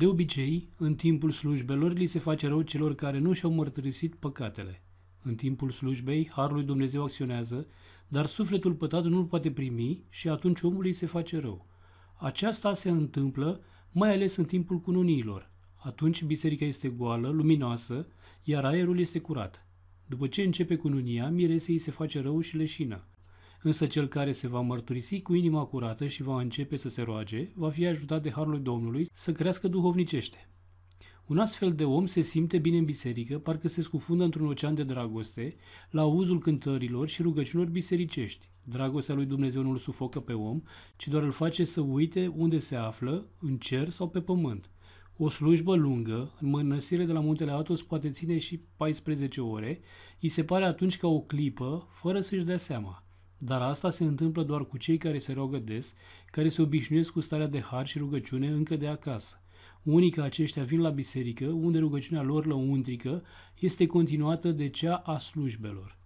De obicei, în timpul slujbelor li se face rău celor care nu și-au mărturisit păcatele. În timpul slujbei, harul lui Dumnezeu acționează, dar sufletul pătat nu-l poate primi și atunci omului se face rău. Aceasta se întâmplă mai ales în timpul cununiilor. Atunci biserica este goală, luminoasă, iar aerul este curat. După ce începe cununia, miresei se face rău și leșină. Însă cel care se va mărturisi cu inima curată și va începe să se roage, va fi ajutat de harul Domnului să crească duhovnicește. Un astfel de om se simte bine în biserică, parcă se scufundă într-un ocean de dragoste, la uzul cântărilor și rugăciunilor bisericești. Dragostea lui Dumnezeu nu îl sufocă pe om, ci doar îl face să uite unde se află, în cer sau pe pământ. O slujbă lungă, în mănăstire de la Muntele Atos, poate ține și 14 ore, îi se pare atunci ca o clipă, fără să-și dea seama – dar asta se întâmplă doar cu cei care se rogă des, care se obișnuiesc cu starea de har și rugăciune încă de acasă. Unii ca aceștia vin la biserică, unde rugăciunea lor lăuntrică este continuată de cea a slujbelor.